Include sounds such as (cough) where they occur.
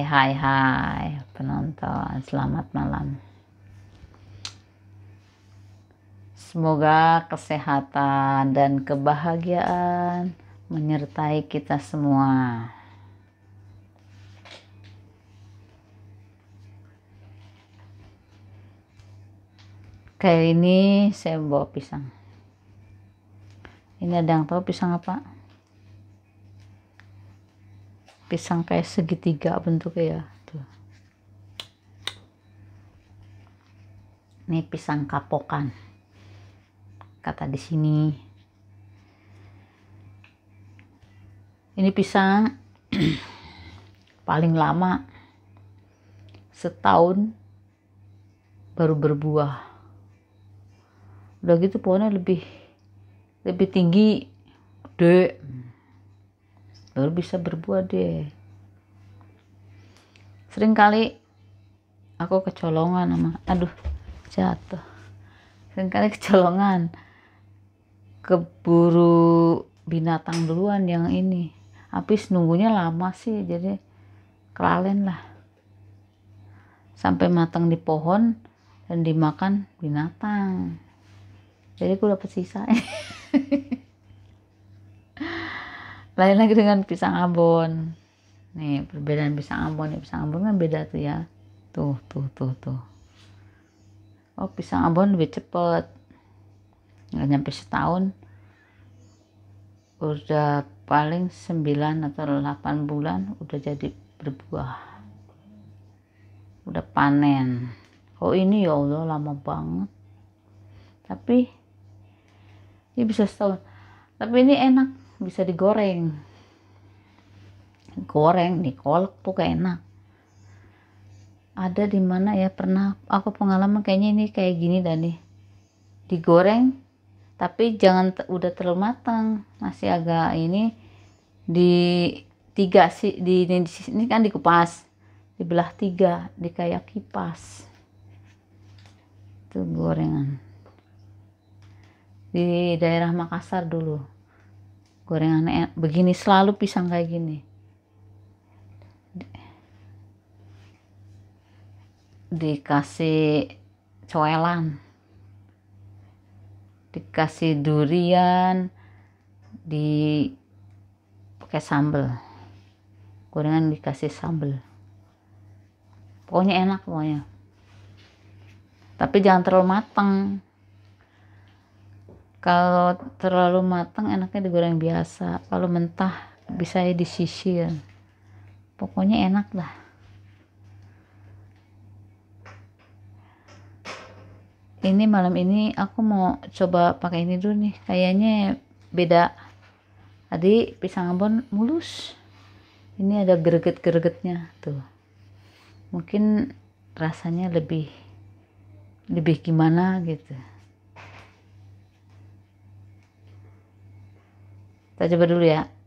Hai hai hai penonton, selamat malam. Semoga kesehatan dan kebahagiaan menyertai kita semua. Kali ini saya bawa pisang. Ini ada yang tahu pisang apa? pisang kayak segitiga bentuknya ya tuh ini pisang kapokan kata di sini ini pisang (clears throat) paling lama setahun baru berbuah udah gitu pohonnya lebih lebih tinggi hmm baru bisa berbuat deh Sering kali aku kecolongan sama aduh jatuh Sering kali kecolongan keburu binatang duluan yang ini habis nunggunya lama sih jadi kelalen lah sampai matang di pohon dan dimakan binatang jadi aku dapat sisa (laughs) Lain lagi dengan pisang Ambon. Nih, perbedaan pisang Ambon ya. Pisang Ambon kan beda tuh ya. Tuh, tuh, tuh, tuh. Oh, pisang Ambon lebih cepet. Nggak nyampe setahun. Udah paling 9 atau 8 bulan udah jadi berbuah. Udah panen. Oh ini ya Allah lama banget. Tapi ini bisa setahun. Tapi ini enak bisa digoreng goreng kolak tuh kayak enak ada di mana ya pernah aku pengalaman kayaknya ini kayak gini dan nih digoreng tapi jangan udah terlalu matang masih agak ini di tiga sih di, di, di sini kan dikupas dibelah tiga di kayak kipas itu gorengan di daerah Makassar dulu gorengan enak. begini selalu pisang kayak gini dikasih coelan dikasih durian di pakai sambel gorengan dikasih sambel pokoknya enak pokoknya tapi jangan terlalu matang kalau terlalu matang enaknya digoreng biasa kalau mentah bisa disisir pokoknya enak lah ini malam ini aku mau coba pakai ini dulu nih kayaknya beda tadi pisang ambon mulus ini ada greget-gregetnya tuh mungkin rasanya lebih lebih gimana gitu Kita coba dulu ya.